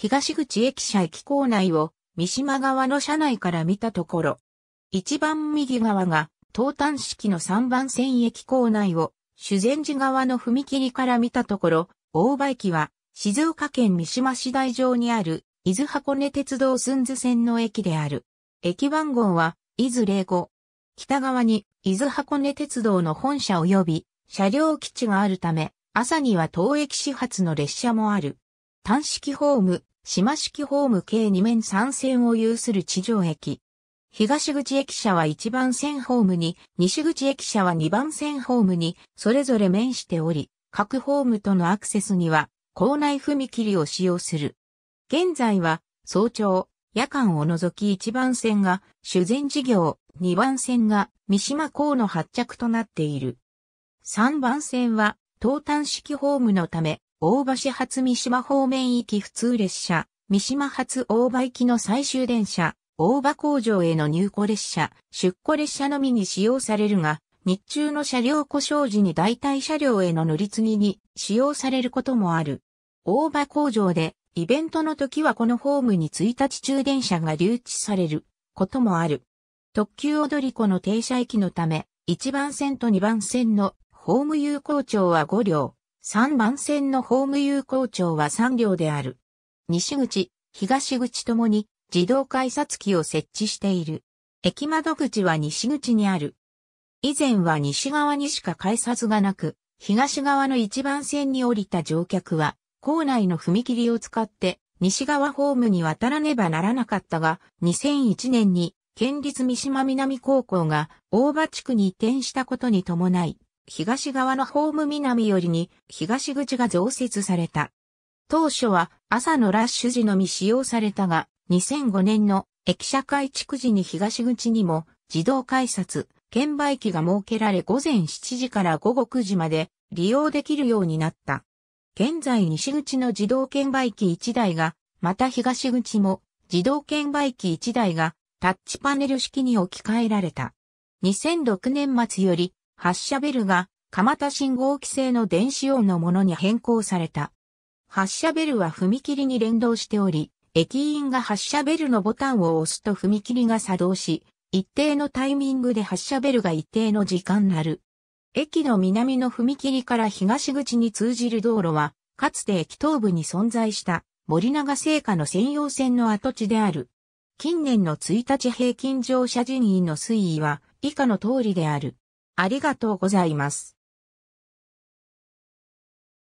東口駅舎駅構内を三島側の車内から見たところ、一番右側が東端式の3番線駅構内を修善寺側の踏切から見たところ、大場駅は静岡県三島市台上にある伊豆箱根鉄道寸津線の駅である。駅番号は伊豆零五。北側に伊豆箱根鉄道の本社及び車両基地があるため、朝には当駅始発の列車もある。単式ホーム、島式ホーム計2面3線を有する地上駅。東口駅舎は1番線ホームに、西口駅舎は2番線ホームに、それぞれ面しており、各ホームとのアクセスには、校内踏切を使用する。現在は、早朝、夜間を除き1番線が修繕事業、2番線が三島港の発着となっている。3番線は、東端式ホームのため、大橋発三島方面行き普通列車、三島発大場行きの最終電車、大場工場への入庫列車、出庫列車のみに使用されるが、日中の車両故障時に代替車両への乗り継ぎに使用されることもある。大場工場でイベントの時はこのホームに1日中電車が留置されることもある。特急踊り子の停車駅のため、1番線と2番線のホーム有効長は5両、3番線のホーム有効庁は3両である。西口、東口ともに自動改札機を設置している。駅窓口は西口にある。以前は西側にしか改札がなく、東側の1番線に降りた乗客は、構内の踏切を使って西側ホームに渡らねばならなかったが、2001年に県立三島南高校が大場地区に移転したことに伴い、東側のホーム南よりに東口が増設された。当初は朝のラッシュ時のみ使用されたが、2005年の駅舎改築時に東口にも自動改札、券売機が設けられ午前7時から午後9時まで利用できるようになった。現在西口の自動券売機1台が、また東口も自動券売機1台がタッチパネル式に置き換えられた。2006年末より発射ベルが、蒲田信号機制の電子音のものに変更された。発射ベルは踏切に連動しており、駅員が発射ベルのボタンを押すと踏切が作動し、一定のタイミングで発射ベルが一定の時間なる。駅の南の踏切から東口に通じる道路は、かつて駅東部に存在した森永製菓の専用線の跡地である。近年の1日平均乗車人員の推移は以下の通りである。ありがとうございます。